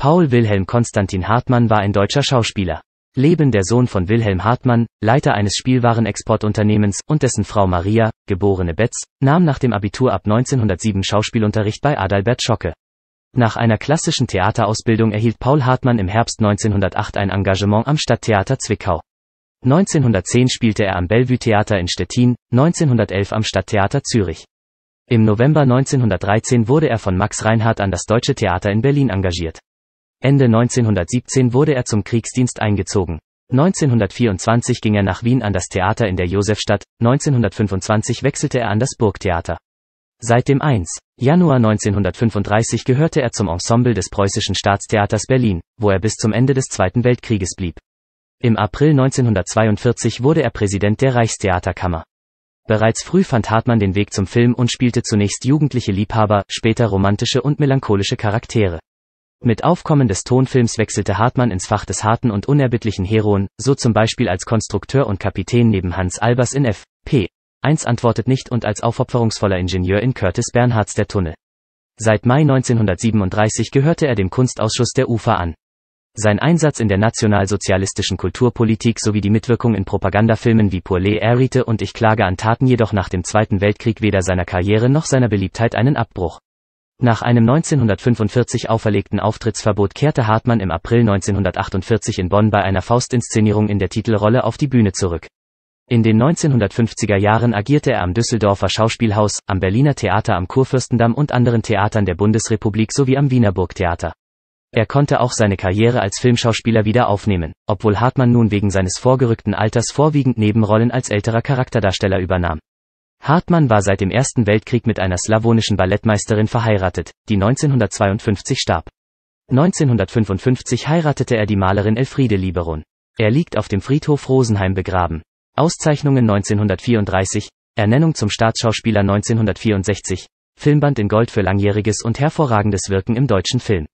Paul Wilhelm Konstantin Hartmann war ein deutscher Schauspieler. Leben der Sohn von Wilhelm Hartmann, Leiter eines Spielwarenexportunternehmens, und dessen Frau Maria, geborene Betz, nahm nach dem Abitur ab 1907 Schauspielunterricht bei Adalbert Schocke. Nach einer klassischen Theaterausbildung erhielt Paul Hartmann im Herbst 1908 ein Engagement am Stadttheater Zwickau. 1910 spielte er am Bellevue Theater in Stettin, 1911 am Stadttheater Zürich. Im November 1913 wurde er von Max Reinhardt an das Deutsche Theater in Berlin engagiert. Ende 1917 wurde er zum Kriegsdienst eingezogen. 1924 ging er nach Wien an das Theater in der Josefstadt, 1925 wechselte er an das Burgtheater. Seit dem 1. Januar 1935 gehörte er zum Ensemble des Preußischen Staatstheaters Berlin, wo er bis zum Ende des Zweiten Weltkrieges blieb. Im April 1942 wurde er Präsident der Reichstheaterkammer. Bereits früh fand Hartmann den Weg zum Film und spielte zunächst jugendliche Liebhaber, später romantische und melancholische Charaktere. Mit Aufkommen des Tonfilms wechselte Hartmann ins Fach des harten und unerbittlichen Heroen, so zum Beispiel als Konstrukteur und Kapitän neben Hans Albers in F. P. 1 antwortet nicht und als aufopferungsvoller Ingenieur in Curtis Bernhards der Tunnel. Seit Mai 1937 gehörte er dem Kunstausschuss der UFA an. Sein Einsatz in der nationalsozialistischen Kulturpolitik sowie die Mitwirkung in Propagandafilmen wie Pourlet Erite und Ich klage an Taten jedoch nach dem Zweiten Weltkrieg weder seiner Karriere noch seiner Beliebtheit einen Abbruch. Nach einem 1945 auferlegten Auftrittsverbot kehrte Hartmann im April 1948 in Bonn bei einer Faustinszenierung in der Titelrolle auf die Bühne zurück. In den 1950er Jahren agierte er am Düsseldorfer Schauspielhaus, am Berliner Theater am Kurfürstendamm und anderen Theatern der Bundesrepublik sowie am Wiener Burgtheater. Er konnte auch seine Karriere als Filmschauspieler wieder aufnehmen, obwohl Hartmann nun wegen seines vorgerückten Alters vorwiegend Nebenrollen als älterer Charakterdarsteller übernahm. Hartmann war seit dem Ersten Weltkrieg mit einer slawonischen Ballettmeisterin verheiratet, die 1952 starb. 1955 heiratete er die Malerin Elfriede Liberon. Er liegt auf dem Friedhof Rosenheim begraben. Auszeichnungen 1934, Ernennung zum Staatsschauspieler 1964, Filmband in Gold für langjähriges und hervorragendes Wirken im deutschen Film.